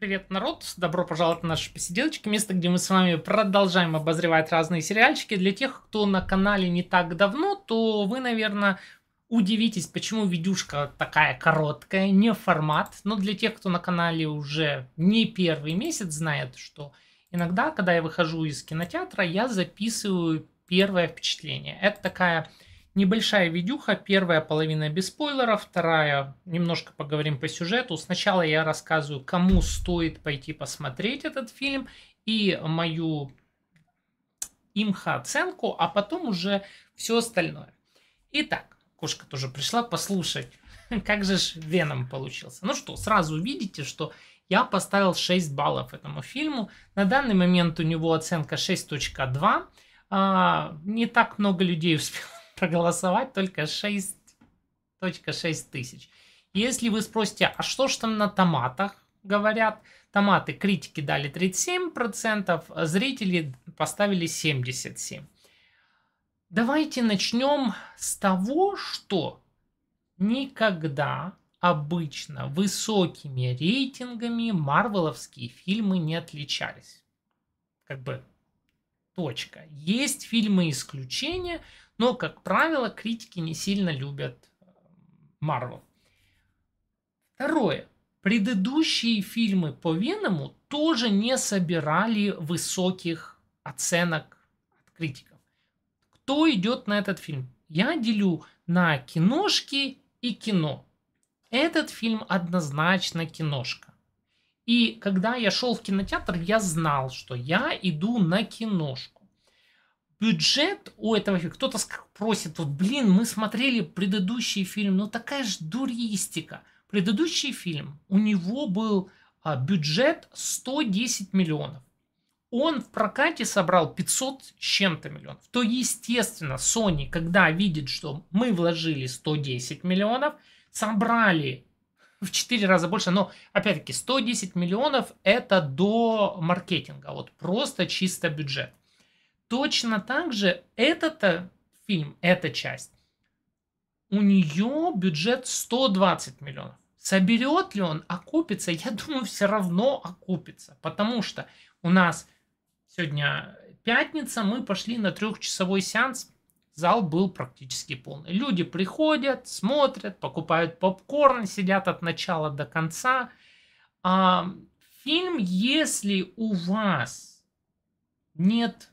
Привет, народ! Добро пожаловать на наши посиделочки, место, где мы с вами продолжаем обозревать разные сериальчики. Для тех, кто на канале не так давно, то вы, наверное, удивитесь, почему видюшка такая короткая, не формат. Но для тех, кто на канале уже не первый месяц, знает, что иногда, когда я выхожу из кинотеатра, я записываю первое впечатление. Это такая Небольшая видюха, первая половина без спойлеров, вторая немножко поговорим по сюжету. Сначала я рассказываю, кому стоит пойти посмотреть этот фильм и мою имха оценку, а потом уже все остальное. Итак, кошка тоже пришла послушать, как же ж Веном получился. Ну что, сразу увидите, что я поставил 6 баллов этому фильму. На данный момент у него оценка 6.2. А, не так много людей успело проголосовать только 6.6 тысяч. Если вы спросите, а что ж там на томатах говорят? Томаты критики дали 37%, а зрители поставили 77%. Давайте начнем с того, что никогда обычно высокими рейтингами марвеловские фильмы не отличались. Как бы Точка. Есть фильмы исключения, но, как правило, критики не сильно любят Марвел. Э, Второе. Предыдущие фильмы по Веному тоже не собирали высоких оценок от критиков. Кто идет на этот фильм? Я делю на киношки и кино. Этот фильм однозначно киношка. И когда я шел в кинотеатр, я знал, что я иду на киношку. Бюджет у этого фильма, кто-то просит, вот, блин, мы смотрели предыдущий фильм, ну такая же дуристика. Предыдущий фильм, у него был а, бюджет 110 миллионов. Он в прокате собрал 500 с чем-то миллионов. То, естественно, Sony, когда видит, что мы вложили 110 миллионов, собрали в 4 раза больше. Но, опять-таки, 110 миллионов – это до маркетинга, вот просто чисто бюджет. Точно так же этот фильм, эта часть, у нее бюджет 120 миллионов. Соберет ли он, окупится? Я думаю, все равно окупится, потому что у нас сегодня пятница, мы пошли на трехчасовой сеанс – зал был практически полный. Люди приходят, смотрят, покупают попкорн, сидят от начала до конца. А, фильм, если у вас нет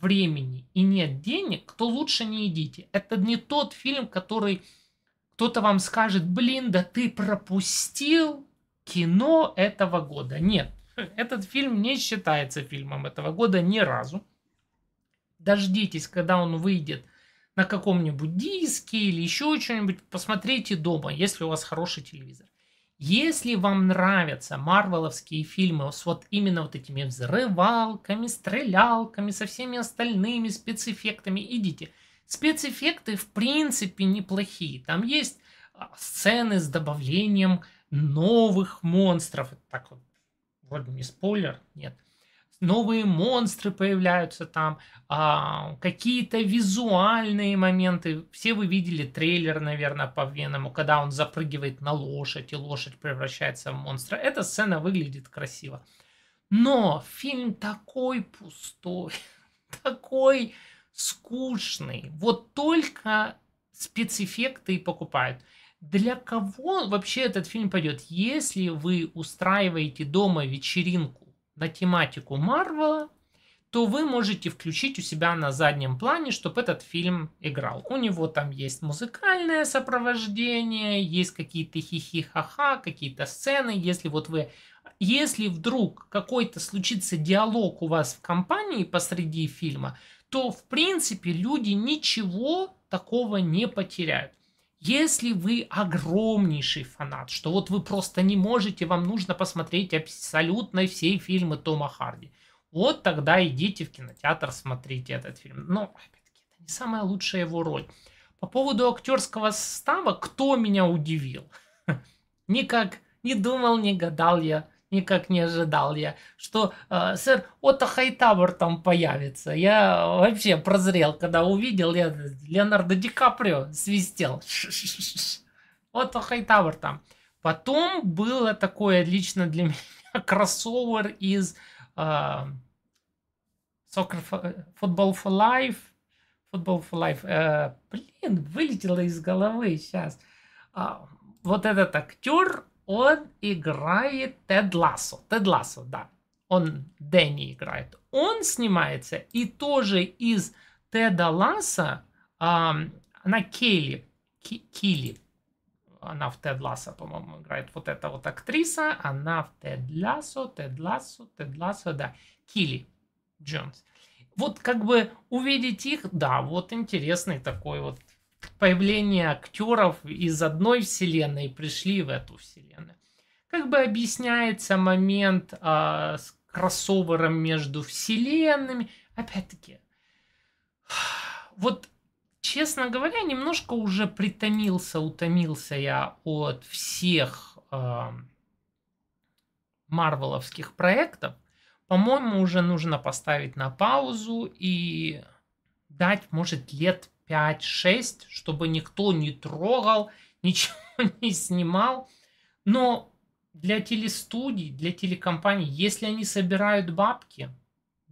времени и нет денег, то лучше не идите. Это не тот фильм, который кто-то вам скажет, блин, да ты пропустил кино этого года. Нет, этот фильм не считается фильмом этого года ни разу дождитесь, когда он выйдет на каком-нибудь диске или еще что-нибудь, посмотрите дома, если у вас хороший телевизор. Если вам нравятся марвеловские фильмы с вот именно вот этими взрывалками, стрелялками, со всеми остальными спецэффектами, идите. Спецэффекты в принципе неплохие. Там есть а, сцены с добавлением новых монстров. Так вот, вроде не спойлер, нет новые монстры появляются там, а, какие-то визуальные моменты. Все вы видели трейлер, наверное, по Веному, когда он запрыгивает на лошадь, и лошадь превращается в монстра. Эта сцена выглядит красиво. Но фильм такой пустой, такой скучный. Вот только спецэффекты и покупают. Для кого вообще этот фильм пойдет? Если вы устраиваете дома вечеринку, на тематику Марвела, то вы можете включить у себя на заднем плане, чтобы этот фильм играл. У него там есть музыкальное сопровождение, есть какие-то хихи-ха-ха, какие-то сцены. Если вот вы если вдруг какой-то случится диалог у вас в компании посреди фильма, то в принципе люди ничего такого не потеряют. Если вы огромнейший фанат, что вот вы просто не можете, вам нужно посмотреть абсолютно все фильмы Тома Харди, вот тогда идите в кинотеатр, смотрите этот фильм. Но, опять-таки, это не самая лучшая его роль. По поводу актерского состава, кто меня удивил? Никак не думал, не гадал я никак не ожидал я, что э, сэр Отто Хайтабор там появится. Я вообще прозрел, когда увидел, я Леонардо Ди Каприо свистел. Отто Хайтабор там. Потом было такое лично для меня кроссовер из э, Soccer for, Football for Life. Football for Life. Э, блин, вылетело из головы сейчас. Э, вот этот актер, он играет Тед Лассо. Тед Лассо, да. Он Дэнни играет. Он снимается и тоже из Теда Ласса, а, она Келли, Килли, она в Тед Лассо, по-моему, играет. Вот эта вот актриса, она в Тед Лассо, Тед Лассо, Тед Лассо, да, Кили Джонс. Вот как бы увидеть их, да, вот интересный такой вот появление актеров из одной вселенной пришли в эту вселенную. Как бы объясняется момент а, с кроссовером между вселенными. Опять-таки, вот, честно говоря, немножко уже притомился, утомился я от всех а, марвеловских проектов. По-моему, уже нужно поставить на паузу и дать, может, лет 5-6, чтобы никто не трогал, ничего не снимал. Но для телестудий, для телекомпаний, если они собирают бабки,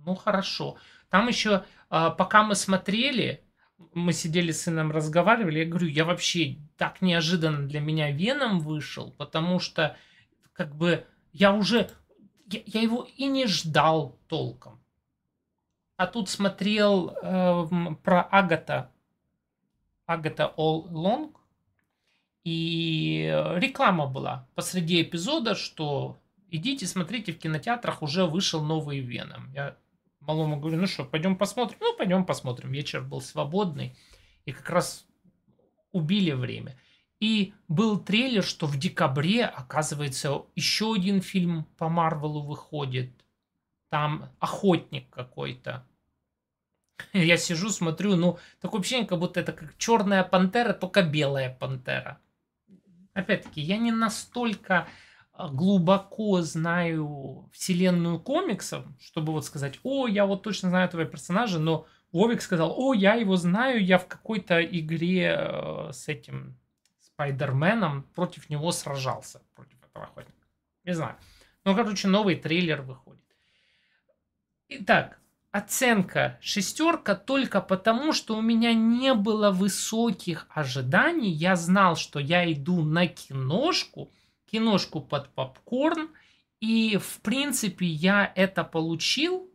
ну хорошо. Там еще, а, пока мы смотрели, мы сидели с сыном, разговаривали, я говорю, я вообще так неожиданно для меня Веном вышел, потому что как бы я уже, я, я его и не ждал толком. А тут смотрел э, про Агата Агата All Long. И э, реклама была посреди эпизода, что идите, смотрите, в кинотеатрах уже вышел новый Веном. Я малому говорю, ну что, пойдем посмотрим? Ну, пойдем посмотрим. Вечер был свободный, и как раз убили время. И был трейлер, что в декабре, оказывается, еще один фильм по Марвелу выходит. Там охотник какой-то. Я сижу, смотрю, ну, такое ощущение, как будто это как черная пантера, только белая пантера. Опять-таки, я не настолько а, глубоко знаю вселенную комиксов, чтобы вот сказать, о, я вот точно знаю этого персонажа, но Вовик сказал, о, я его знаю, я в какой-то игре э, с этим Спайдерменом против него сражался, против этого охотника. Не знаю. Ну, короче, новый трейлер выходит. Итак, оценка шестерка только потому, что у меня не было высоких ожиданий. Я знал, что я иду на киношку, киношку под попкорн, и в принципе я это получил,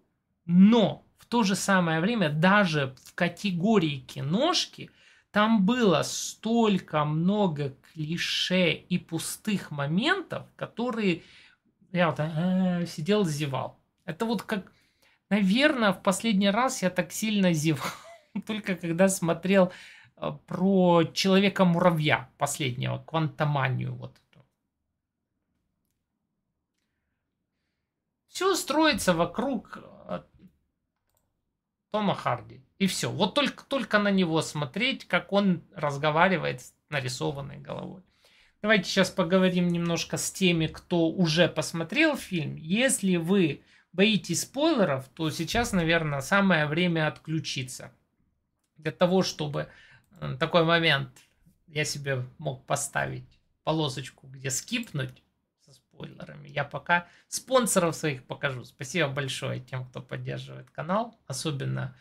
но в то же самое время даже в категории киношки там было столько много клише и пустых моментов, которые я вот а, сидел зевал. Это вот как Наверное, в последний раз я так сильно зевал, только когда смотрел а, про Человека-муравья последнего, Квантоманию вот эту. Все строится вокруг а, Тома Харди. И все. Вот только, только на него смотреть, как он разговаривает с нарисованной головой. Давайте сейчас поговорим немножко с теми, кто уже посмотрел фильм. Если вы боитесь спойлеров, то сейчас, наверное, самое время отключиться. Для того, чтобы э, такой момент я себе мог поставить полосочку, где скипнуть со спойлерами. Я пока спонсоров своих покажу. Спасибо большое тем, кто поддерживает канал, особенно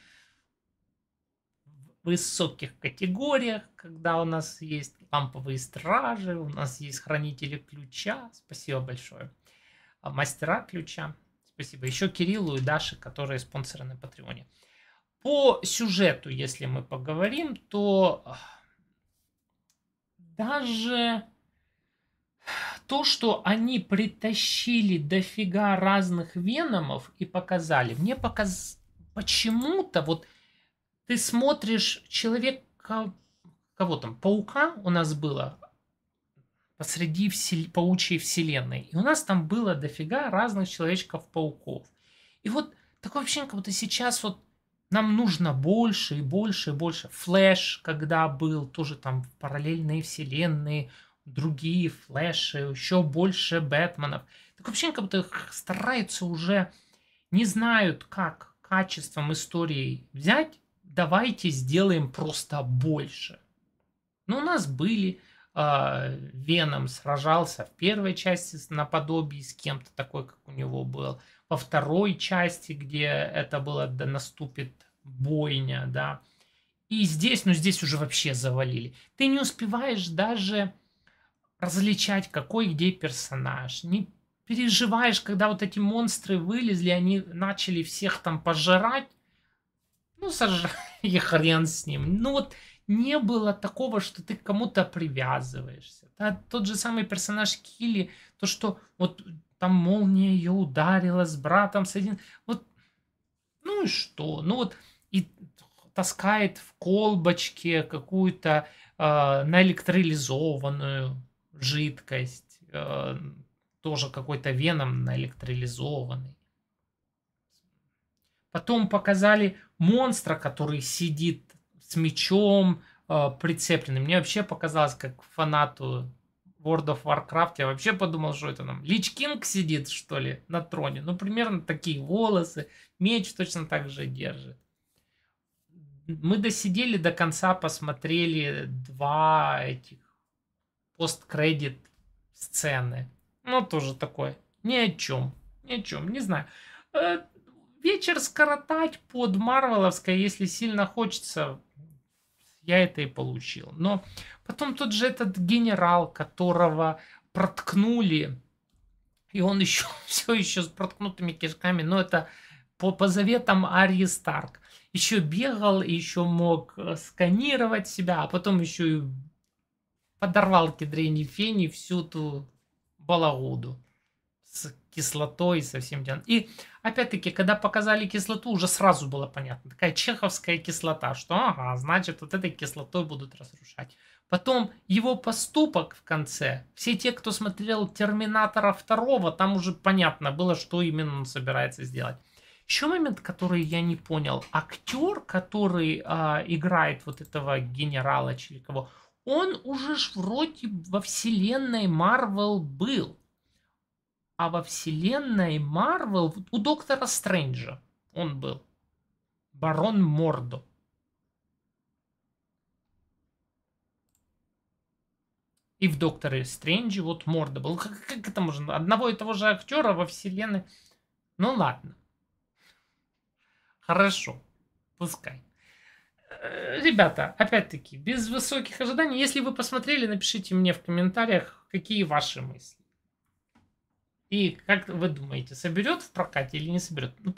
в высоких категориях, когда у нас есть ламповые стражи, у нас есть хранители ключа. Спасибо большое. А мастера ключа. Спасибо. Еще Кириллу и Даше, которые спонсоры на Патреоне. По сюжету, если мы поговорим, то а, даже то, что они притащили дофига разных веномов и показали, мне показ... почему-то вот ты смотришь человека, кого там, паука у нас было, посреди всел... паучьей вселенной. И у нас там было дофига разных человечков-пауков. И вот такое ощущение, как будто сейчас вот нам нужно больше и больше и больше. Флэш, когда был, тоже там параллельные вселенные, другие флэши, еще больше Бэтменов. так вообще как будто их стараются уже, не знают, как качеством истории взять, давайте сделаем просто больше. Но ну, у нас были а, Веном сражался в первой части наподобие с кем-то такой, как у него был. Во второй части, где это было, да наступит бойня, да. И здесь, ну здесь уже вообще завалили. Ты не успеваешь даже различать, какой где персонаж. Не переживаешь, когда вот эти монстры вылезли, они начали всех там пожирать. Ну, сожрали, хрен с ним. Ну вот не было такого, что ты к кому-то привязываешься. Да, тот же самый персонаж Килли, то, что вот там молния ее ударила с братом, с один... Вот, ну и что? Ну вот, и таскает в колбочке какую-то э, наэлектролизованную жидкость, э, тоже какой-то веном наэлектролизованный. Потом показали монстра, который сидит с мечом э, прицепленным. Мне вообще показалось, как фанату World of Warcraft, я вообще подумал, что это нам Лич Кинг сидит, что ли, на троне. Ну, примерно такие волосы, меч точно так же держит. Мы досидели до конца, посмотрели два этих посткредит сцены. Ну, тоже такое. Ни о чем. Ни о чем. Не знаю. Э, вечер скоротать под Марвеловской, если сильно хочется, я это и получил. Но потом тот же этот генерал, которого проткнули, и он еще все еще с проткнутыми кишками, но это по, по заветам Арьи Старк. Еще бегал, еще мог э, сканировать себя, а потом еще и подорвал Кедрени Фени всю ту балагуду с кислотой и со всем делом. И опять-таки, когда показали кислоту, уже сразу было понятно. Такая чеховская кислота, что ага, значит, вот этой кислотой будут разрушать. Потом его поступок в конце. Все те, кто смотрел Терминатора второго, там уже понятно было, что именно он собирается сделать. Еще момент, который я не понял. Актер, который а, играет вот этого генерала кого он уже ж вроде во вселенной Марвел был а во вселенной Марвел у Доктора Стрэнджа он был. Барон Мордо. И в Докторе Стрэнджи вот Мордо был. Как, как это можно? Одного и того же актера во вселенной. Ну ладно. Хорошо. Пускай. Э, ребята, опять-таки, без высоких ожиданий, если вы посмотрели, напишите мне в комментариях, какие ваши мысли. И как вы думаете, соберет в прокате или не соберет? Ну,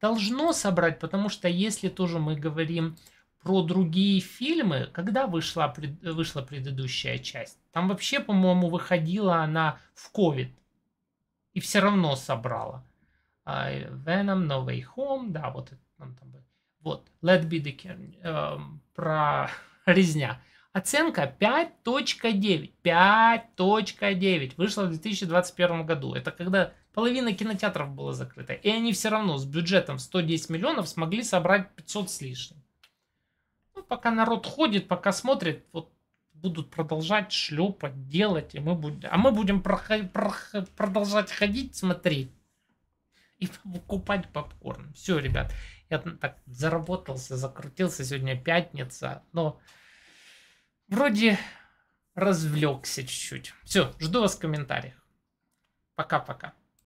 должно собрать, потому что если тоже мы говорим про другие фильмы, когда вышла, пред, вышла предыдущая часть? Там вообще, по-моему, выходила она в ковид. И все равно собрала. А, э, Venom, No Way Home, да, вот это там, там Вот, Let Be The King, uh, эм, про резня. Оценка 5.9. 5.9 вышла в 2021 году. Это когда половина кинотеатров была закрыта. И они все равно с бюджетом 110 миллионов смогли собрать 500 с лишним. Ну, пока народ ходит, пока смотрит, вот будут продолжать шлепать, делать, и мы будем, а мы будем прохо- прохо- продолжать ходить, смотреть и покупать попкорн. Все, ребят, я так заработался, закрутился сегодня пятница, но Вроде развлекся чуть-чуть. Все, жду вас в комментариях. Пока-пока.